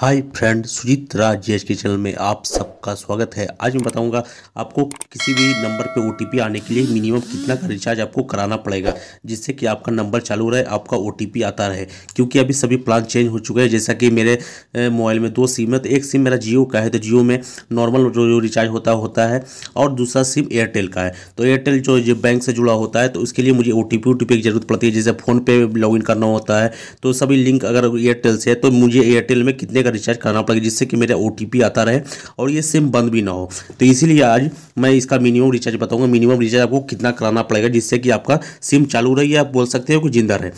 hi friend Sujit राज जी के channel में आप सबका स्वागत है आज मैं बताऊंगा आपको किसी भी नंबर पे ओटीपी आने के लिए मिनिमम कितना का रिचार्ज आपको कराना पड़ेगा जिससे कि आपका नंबर चालू रहे आपका ओटीपी आता रहे क्योंकि अभी सभी प्लान चेंज हो चुके हैं जैसा कि मेरे मोबाइल में दो सिम है तो एक सिम मेरा जियो का है तो जियो में नॉर्मल जो रिचार्ज होता होता है और दूसरा सिम एयरटेल का है तो एयरटेल जो, बैंक से जुड़ा होता है तो उसके लिए मुझे ओ टी की ज़रूरत पड़ती है जैसे फ़ोनपे लॉग इन करना होता है तो सभी लिंक अगर एयरटेल से है तो मुझे एयरटेल में कितने का रिचार्ज करना पड़ेगा जिससे कि मेरा ओ आता रहे और ये सिम बंद भी ना हो तो इसीलिए आज मैं इसका मिनिमम रिचार्ज बताऊँगा मिनिमम रिचार्ज आपको कितना कराना पड़ेगा जिससे कि आपका सिम चालू रही है आप बोल सकते हो कि जिंदा रहे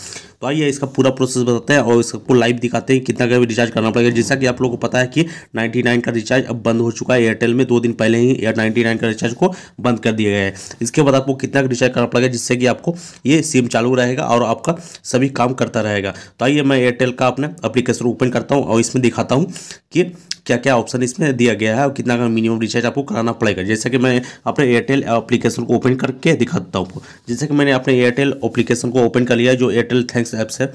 तो आइए इसका पूरा प्रोसेस बताते हैं और इसको लाइव दिखाते हैं कितना का रिचार्ज करना पड़ेगा जैसा कि आप लोगों को पता है कि नाइन्टी नाइन का रिचार्ज अब बंद हो चुका है एयरटेल में दो दिन पहले ही एयर नाइन्टी नाइन का रिचार्ज को बंद कर दिया गया है इसके बाद आपको कितना का रिचार्ज करना पड़ेगा जिससे कि आपको ये सिम चालू रहेगा और आपका सभी काम करता रहेगा तो आइए मैं एयरटेल का अपने अप्लीकेशन ओपन करता हूँ और इसमें दिखाता हूँ कि क्या क्या ऑप्शन इसमें दिया गया है और कितना का मिनिमम रिचार्ज आपको कराना पड़ेगा जैसे कि मैं अपने एयरटेल एप्लीकेशन को ओपन करके दिखाता हूँ जैसे कि मैंने अपने एयरटेल एप्लीकेशन को ओपन कर लिया जो एयरटेल थैंक्स ऐप्स है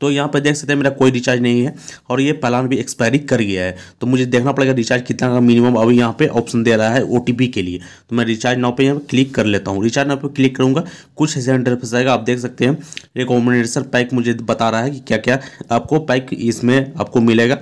तो यहाँ पर देख सकते हैं मेरा कोई रिचार्ज नहीं है और ये प्लान भी एक्सपायरी कर गया है तो मुझे देखना पड़ेगा रिचार्ज कितना का मिनिमम अभी यहाँ पे ऑप्शन दे रहा है ओ के लिए तो मैं रिचार्ज नाव पे यहाँ पर क्लिक कर लेता हूँ रिचार्ज नाव पे क्लिक करूँगा कुछ ऐसे इंटरफेस आएगा आप देख सकते हैं रिकॉमेंडेशन पैक मुझे बता रहा है कि क्या क्या आपको पैक इसमें आपको मिलेगा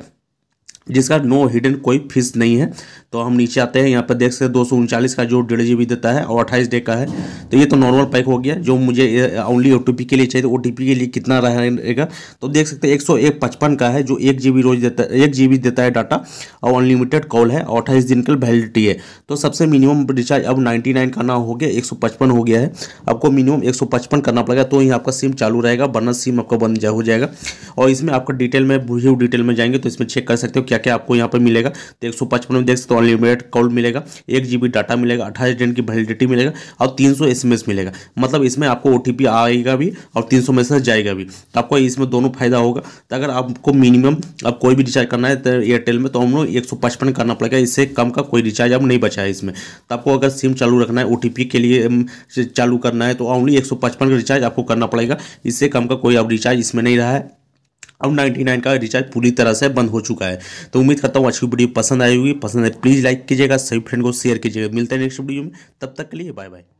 जिसका नो हिडन कोई फीस नहीं है तो हम नीचे आते हैं यहाँ पर देख सकते हैं दो का जो डेढ़ जी देता है और अट्ठाईस डे का है तो ये तो नॉर्मल पैक हो गया जो मुझे ओनली ओ के लिए चाहिए तो ओ के लिए कितना रहेगा तो देख सकते हैं एक सौ एक पचपन का है जो एक जी रोज देता है एक जी देता है डाटा और अनलिमिटेड कॉल है और अट्ठाईस दिन का वैलिडिटी है तो सबसे मिनिमम रिचार्ज अब नाइन्टी नाइन का ना हो गया एक सौ पचपन हो गया है आपको मिनिमम एक सौ पचपन करना पड़ेगा तो ही आपका सिम चालू रहेगा वरना सिम आपका बंद हो जाएगा और इसमें आपका डिटेल में भूजी डिटेल में जाएंगे तो इसमें चेक कर सकते हो क्या क्या आपको यहाँ पर मिलेगा तो एक सौ पचपन में देख सकते हो अनलिमिटेड कॉल मिलेगा एक जी डाटा मिलेगा अट्ठाईस दिन की वैलिडिटी मिलेगा और तीन सौ एस मिलेगा मतलब इसमें आपको ओ आएगा भी और तीन सौ मैसेज जाएगा भी तो आपको इसमें दोनों फायदा होगा तो अगर आपको मिनिमम अब कोई भी रिचार्ज करना है तो एयरटेल में तो हम लोग एक सौ पचपन करना पड़ेगा इससे कम का कोई रिचार्ज अब नहीं बचा है इसमें तो आपको अगर सिम चालू रखना है ओ के लिए चालू करना है तो ओनली एक सौ पचपन का रिचार्ज आपको करना पड़ेगा इससे कम का कोई अब रिचार्ज इसमें नहीं रहा है अब 99 का रिचार्ज पूरी तरह से बंद हो चुका है तो उम्मीद करता हूँ अच्छी वीडियो पसंद आई होगी पसंद है प्लीज़ लाइक कीजिएगा सभी फ्रेंड को शेयर कीजिएगा मिलते हैं नेक्स्ट वीडियो में तब तक के लिए बाय बाय